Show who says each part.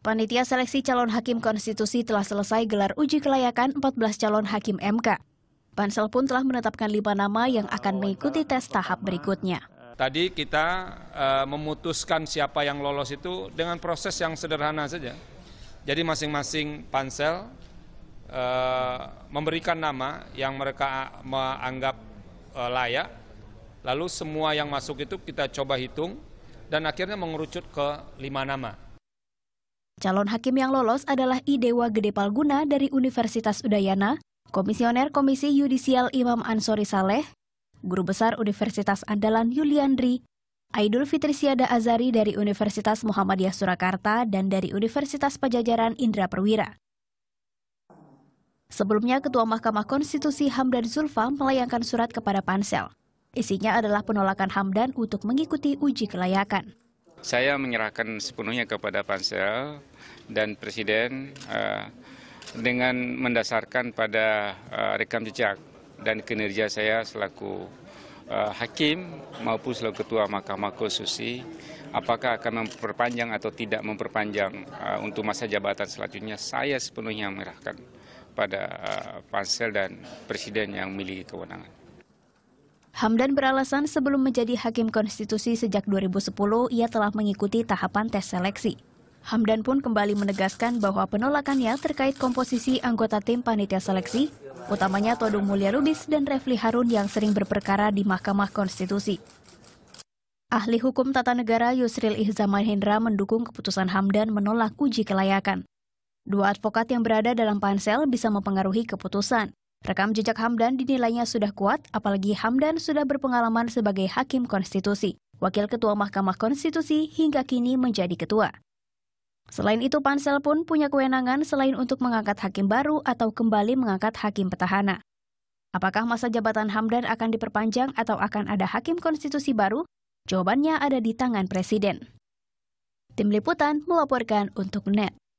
Speaker 1: Panitia seleksi calon hakim konstitusi telah selesai gelar uji kelayakan 14 calon hakim MK. Pansel pun telah menetapkan lima nama yang akan mengikuti tes tahap berikutnya.
Speaker 2: Tadi kita uh, memutuskan siapa yang lolos itu dengan proses yang sederhana saja. Jadi masing-masing pansel uh, memberikan nama yang mereka menganggap uh, layak. Lalu semua yang masuk itu kita coba hitung dan akhirnya mengerucut ke lima nama.
Speaker 1: Calon hakim yang lolos adalah Idewa Gede Palguna dari Universitas Udayana, Komisioner Komisi Yudisial Imam Ansori Saleh, Guru Besar Universitas Andalan Yuliandri, Aidul Fitri Siada Azari dari Universitas Muhammadiyah Surakarta dan dari Universitas Pajajaran Indra Perwira. Sebelumnya, Ketua Mahkamah Konstitusi Hamdan Zulfa melayangkan surat kepada Pansel. Isinya adalah penolakan Hamdan untuk mengikuti uji kelayakan.
Speaker 3: Saya menyerahkan sepenuhnya kepada pansel dan presiden eh, dengan mendasarkan pada eh, rekam jejak dan kinerja saya selaku eh, hakim maupun selaku ketua Mahkamah Konstitusi apakah akan memperpanjang atau tidak memperpanjang untuk masa jabatan selanjutnya saya sepenuhnya menyerahkan pada pansel dan presiden yang memiliki kewenangan.
Speaker 1: Hamdan beralasan sebelum menjadi hakim konstitusi sejak 2010, ia telah mengikuti tahapan tes seleksi. Hamdan pun kembali menegaskan bahwa penolakannya terkait komposisi anggota tim panitia seleksi, utamanya Todung Mulia Lubis dan Refli Harun yang sering berperkara di Mahkamah Konstitusi. Ahli Hukum Tata Negara Yusril Ihzaman Hendra mendukung keputusan Hamdan menolak uji kelayakan. Dua advokat yang berada dalam pansel bisa mempengaruhi keputusan. Rekam jejak Hamdan dinilainya sudah kuat, apalagi Hamdan sudah berpengalaman sebagai hakim konstitusi, wakil ketua Mahkamah Konstitusi hingga kini menjadi ketua. Selain itu, pansel pun punya kewenangan selain untuk mengangkat hakim baru atau kembali mengangkat hakim petahana. Apakah masa jabatan Hamdan akan diperpanjang atau akan ada hakim konstitusi baru? Jawabannya ada di tangan Presiden. Tim Liputan melaporkan untuk NET.